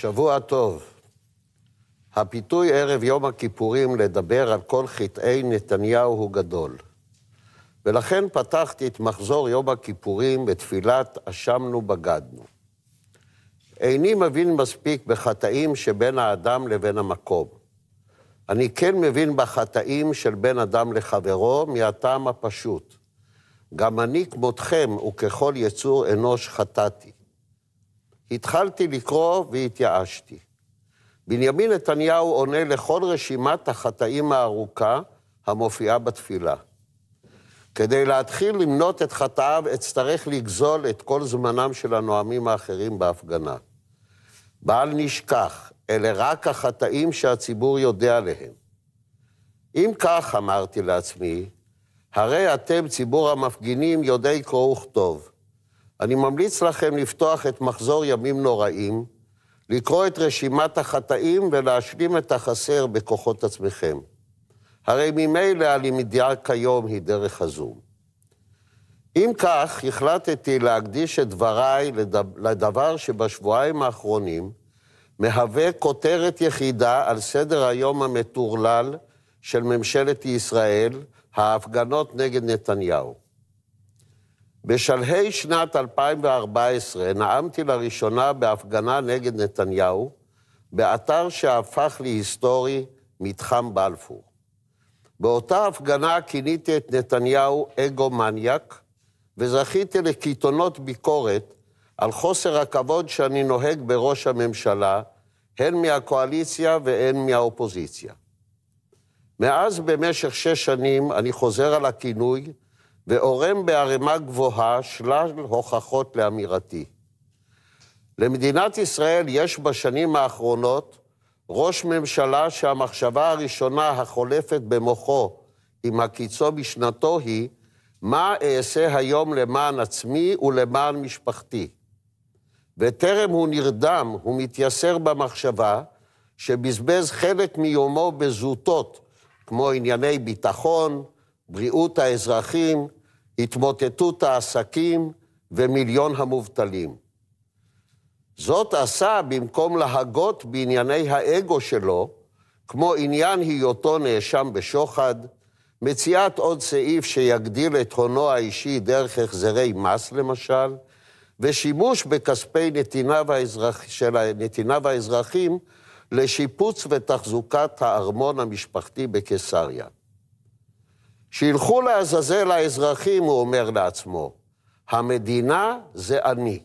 שבוע טוב. הפיתוי ערב יום הכיפורים לדבר על כל חטאי נתניהו הוא גדול. ולכן פתחתי את מחזור יום הכיפורים בתפילת "אשמנו בגדנו". איני מבין מספיק בחטאים שבין האדם לבין המקום. אני כן מבין בחטאים של בין אדם לחברו מהטעם הפשוט. גם אני כמותכם וככל יצור אנוש חטאתי. התחלתי לקרוא והתייאשתי. בנימין נתניהו עונה לכל רשימת החטאים הארוכה המופיעה בתפילה. כדי להתחיל למנות את חטאיו, אצטרך לגזול את כל זמנם של הנואמים האחרים בהפגנה. בל נשכח, אלה רק החטאים שהציבור יודע עליהם. אם כך, אמרתי לעצמי, הרי אתם, ציבור המפגינים, יודעי קרוא וכתוב. אני ממליץ לכם לפתוח את מחזור ימים נוראים, לקרוא את רשימת החטאים ולהשלים את החסר בכוחות עצמכם. הרי ממילא הלמידה כיום היא דרך הזום. אם כך, החלטתי להקדיש את דבריי לדבר שבשבועיים האחרונים מהווה כותרת יחידה על סדר היום המטורלל של ממשלת ישראל, ההפגנות נגד נתניהו. בשלהי שנת 2014 נאמתי לראשונה בהפגנה נגד נתניהו, באתר שהפך להיסטורי, מתחם בלפור. באותה הפגנה כיניתי את נתניהו אגו-מניאק, וזכיתי לקיתונות ביקורת על חוסר הכבוד שאני נוהג בראש הממשלה, הן מהקואליציה והן מהאופוזיציה. מאז במשך שש שנים אני חוזר על הכינוי, ועורם בערימה גבוהה שלל הוכחות לאמירתי. למדינת ישראל יש בשנים האחרונות ראש ממשלה שהמחשבה הראשונה החולפת במוחו עם הקיצו בשנתו היא, מה אעשה היום למען עצמי ולמען משפחתי? וטרם הוא נרדם, הוא מתייסר במחשבה שבזבז חלק מיומו בזוטות, כמו ענייני ביטחון, בריאות האזרחים, התמוטטות העסקים ומיליון המובטלים. זאת עשה במקום להגות בענייני האגו שלו, כמו עניין היותו נאשם בשוחד, מציאת עוד סעיף שיגדיל את הונו האישי דרך החזרי מס, למשל, ושימוש בכספי נתיניו, האזרח, של נתיניו האזרחים לשיפוץ ותחזוקת הארמון המשפחתי בקיסריה. שילכו לעזאזל האזרחים, הוא אומר לעצמו. המדינה זה אני.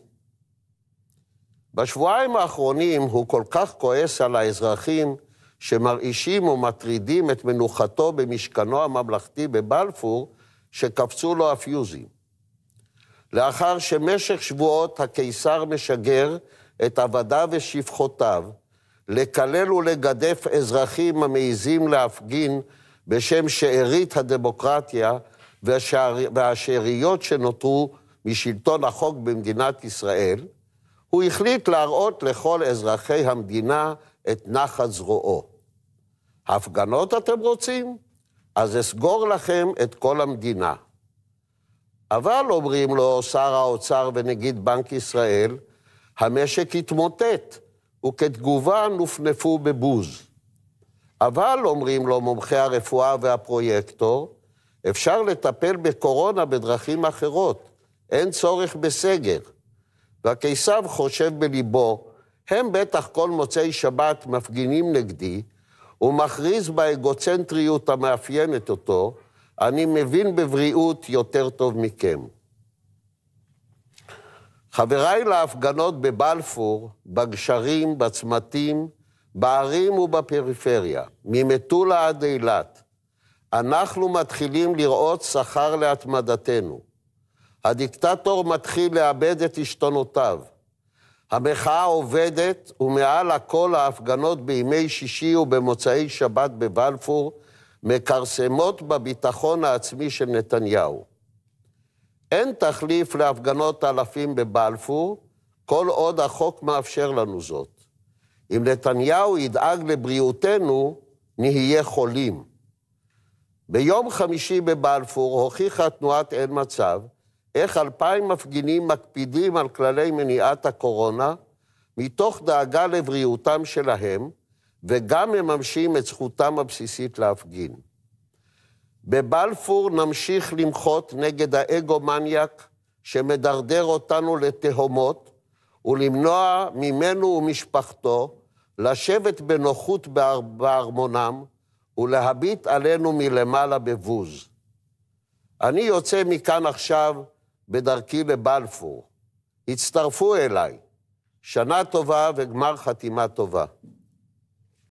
בשבועיים האחרונים הוא כל כך כועס על האזרחים שמרעישים ומטרידים את מנוחתו במשכנו הממלכתי בבלפור, שקפצו לו הפיוזים. לאחר שמשך שבועות הקיסר משגר את עבדיו ושפחותיו לקלל ולגדף אזרחים המעיזים להפגין בשם שארית הדמוקרטיה והשאר... והשאריות שנותרו משלטון החוק במדינת ישראל, הוא החליט להראות לכל אזרחי המדינה את נחת זרועו. הפגנות אתם רוצים? אז אסגור לכם את כל המדינה. אבל, אומרים לו שר האוצר ונגיד בנק ישראל, המשק התמוטט, וכתגובה נופנפו בבוז. אבל, אומרים לו מומחי הרפואה והפרויקטור, אפשר לטפל בקורונה בדרכים אחרות, אין צורך בסגר. והקיסב חושב בליבו, הם בטח כל מוצאי שבת מפגינים נגדי, ומכריז באגוצנטריות המאפיינת אותו, אני מבין בבריאות יותר טוב מכם. חבריי להפגנות בבלפור, בגשרים, בצמתים, בערים ובפריפריה, ממטולה עד אילת, אנחנו מתחילים לראות שכר להתמדתנו. הדיקטטור מתחיל לאבד את עשתונותיו. המחאה עובדת, ומעל הכל ההפגנות בימי שישי ובמוצאי שבת בבלפור מכרסמות בביטחון העצמי של נתניהו. אין תחליף להפגנות אלפים בבלפור, כל עוד החוק מאפשר לנו זאת. אם נתניהו ידאג לבריאותנו, נהיה חולים. ביום חמישי בבלפור הוכיחה תנועת אין מצב איך אלפיים מפגינים מקפידים על כללי מניעת הקורונה, מתוך דאגה לבריאותם שלהם, וגם מממשים את זכותם הבסיסית להפגין. בבלפור נמשיך למחות נגד האגומניאק שמדרדר אותנו לתהומות, ולמנוע ממנו ומשפחתו לשבת בנוחות בארמונם ולהביט עלינו מלמעלה בבוז. אני יוצא מכאן עכשיו בדרכי לבלפור. הצטרפו אליי. שנה טובה וגמר חתימה טובה.